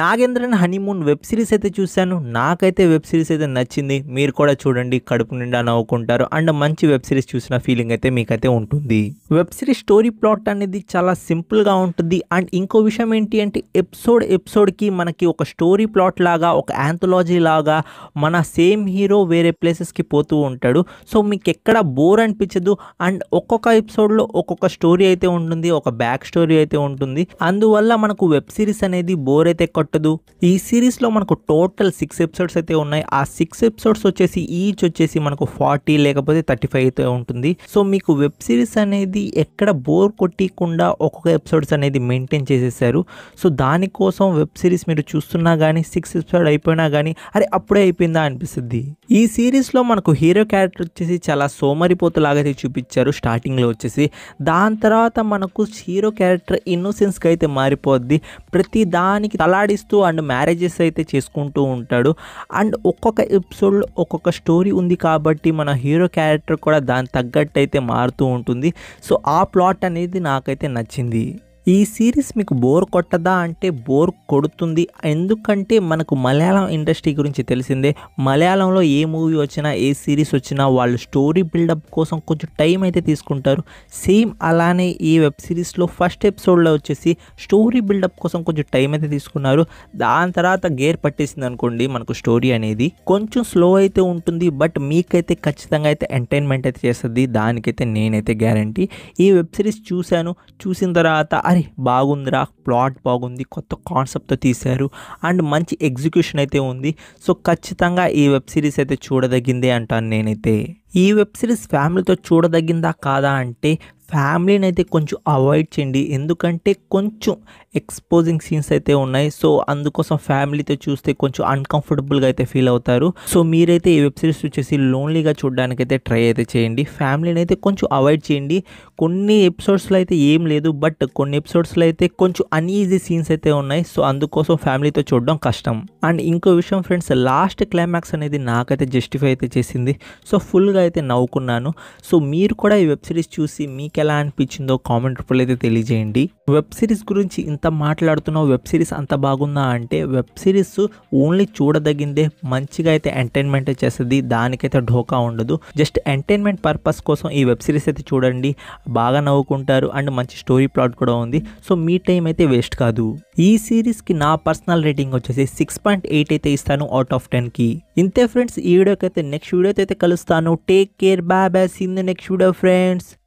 Nagendran honeymoon web series అయితే చూశాను నాకైతే వెబ్ సిరీస్ అయితే నచ్చింది మీరు కూడా చూడండి కడుపు నిండా నవ్వుకుంటారు అండ్ మంచి వెబ్ సిరీస్ చూసిన ఫీలింగ్ అయితే మీకైతే ఉంటుంది వెబ్ సిరీస్ స్టోరీ ప్లాట్ అనేది చాలా సింపుల్గా ఉంటుంది అండ్ ఇంకో విషయం ఏంటి అంటే ఎపిసోడ్ ఎపిసోడ్కి మనకి ఒక స్టోరీ ప్లాట్ లాగా ఒక యాంథలాజీ లాగా మన సేమ్ హీరో వేరే ప్లేసెస్కి పోతూ ఉంటాడు సో మీకు ఎక్కడ బోర్ అనిపించదు అండ్ ఒక్కొక్క ఎపిసోడ్లో ఒక్కొక్క స్టోరీ అయితే ఉంటుంది ఒక బ్యాక్ స్టోరీ అయితే ఉంటుంది అందువల్ల మనకు వెబ్ సిరీస్ అనేది బోర్ అయితే ఎక్కువ పట్టదు ఈ సిరీస్లో మనకు టోటల్ సిక్స్ ఎపిసోడ్స్ అయితే ఉన్నాయి ఆ సిక్స్ ఎపిసోడ్స్ వచ్చేసి ఈచ్ వచ్చేసి మనకు ఫార్టీ లేకపోతే థర్టీ ఫైవ్ అయితే ఉంటుంది సో మీకు వెబ్ సిరీస్ అనేది ఎక్కడ బోర్ కొట్టకుండా ఒక్కొక్క ఎపిసోడ్స్ అనేది మెయింటైన్ చేసేసారు సో దానికోసం వెబ్ సిరీస్ మీరు చూస్తున్నా కానీ సిక్స్ ఎపిసోడ్ అయిపోయినా కానీ అరే అప్పుడే అయిపోయిందా అనిపిస్తుంది ఈ సిరీస్లో మనకు హీరో క్యారెక్టర్ వచ్చేసి చాలా సోమరిపోతులాగైతే చూపించారు స్టార్టింగ్లో వచ్చేసి దాని తర్వాత మనకు హీరో క్యారెక్టర్ ఇన్నోసెన్స్గా అయితే మారిపోద్ది ప్రతి దానికి తలా మాట్లాడిస్తూ అండ్ మ్యారేజెస్ అయితే చేసుకుంటూ ఉంటాడు అండ్ ఒక్కొక్క ఎపిసోడ్లో ఒక్కొక్క స్టోరీ ఉంది కాబట్టి మన హీరో క్యారెక్టర్ కూడా దానికి తగ్గట్టు అయితే మారుతూ ఉంటుంది సో ఆ ప్లాట్ అనేది నాకైతే నచ్చింది ఈ సిరీస్ మీకు బోర్ కొట్టదా అంటే బోర్ కొడుతుంది ఎందుకంటే మనకు మలయాళం ఇండస్ట్రీ గురించి తెలిసిందే మలయాళంలో ఏ మూవీ వచ్చినా ఏ సిరీస్ వచ్చినా వాళ్ళు స్టోరీ బిల్డప్ కోసం కొంచెం టైం అయితే తీసుకుంటారు సేమ్ అలానే ఈ వెబ్ సిరీస్లో ఫస్ట్ ఎపిసోడ్లో వచ్చేసి స్టోరీ బిల్డప్ కోసం కొంచెం టైం అయితే తీసుకున్నారు దాని తర్వాత గేర్ పట్టేసింది అనుకోండి మనకు స్టోరీ అనేది కొంచెం స్లో అయితే ఉంటుంది బట్ మీకైతే ఖచ్చితంగా అయితే ఎంటర్టైన్మెంట్ అయితే చేస్తుంది దానికైతే నేనైతే గ్యారంటీ ఈ వెబ్ సిరీస్ చూశాను చూసిన తర్వాత అరే బాగుందిరా ప్లాట్ బాగుంది కొత్త కాన్సెప్ట్తో తీశారు అండ్ మంచి ఎగ్జిక్యూషన్ అయితే ఉంది సో ఖచ్చితంగా ఈ వెబ్ సిరీస్ అయితే చూడదగిందే అంటాను నేనైతే ఈ వెబ్ సిరీస్ ఫ్యామిలీతో చూడదగిందా కాదా అంటే ఫ్యామిలీని అయితే కొంచెం అవాయిడ్ చేయండి ఎందుకంటే కొంచెం ఎక్స్పోజింగ్ సీన్స్ అయితే ఉన్నాయి సో అందుకోసం ఫ్యామిలీతో చూస్తే కొంచెం అన్కంఫర్టబుల్గా అయితే ఫీల్ అవుతారు సో మీరైతే ఈ వెబ్ సిరీస్ వచ్చేసి లోన్లీగా చూడడానికి అయితే ట్రై అయితే చేయండి ఫ్యామిలీని అయితే కొంచెం అవాయిడ్ చేయండి కొన్ని ఎపిసోడ్స్లో అయితే ఏం లేదు బట్ కొన్ని ఎపిసోడ్స్లో అయితే కొంచెం అన్ఈజీ సీన్స్ అయితే ఉన్నాయి సో అందుకోసం ఫ్యామిలీతో చూడడం కష్టం అండ్ ఇంకో విషయం ఫ్రెండ్స్ లాస్ట్ క్లైమాక్స్ అనేది నాకైతే జస్టిఫై అయితే చేసింది సో ఫుల్గా అయితే నవ్వుకున్నాను సో మీరు కూడా ఈ వెబ్ సిరీస్ చూసి మీకు ఎలా అనిపించిందో కామెంట్ రూపంలో అయితే తెలియజేయండి వెబ్ సిరీస్ గురించి ఇంత మాట్లాడుతున్నావు వెబ్ సిరీస్ అంత బాగుందా అంటే వెబ్ సిరీస్ ఓన్లీ చూడదగిందే మంచిగా అయితే ఎంటైన్మెంట్ చేస్తుంది దానికైతే ఢోకా ఉండదు జస్ట్ ఎంటైన్మెంట్ పర్పస్ కోసం ఈ వెబ్ సిరీస్ అయితే చూడండి బాగా నవ్వుకుంటారు అండ్ మంచి స్టోరీ ప్లాట్ కూడా ఉంది సో మీ టైం అయితే వేస్ట్ కాదు ఈ సిరీస్కి నా పర్సనల్ రేటింగ్ వచ్చేసి సిక్స్ పాయింట్ ఎయిట్ అయితే ఇస్తాను అవుట్ ఆఫ్ టెన్కి ఇంతే ఫ్రెండ్స్ ఈ వీడియోకి అయితే నెక్స్ట్ వీడియోతో అయితే కలుస్తాను take care bye bye see you in the next video friends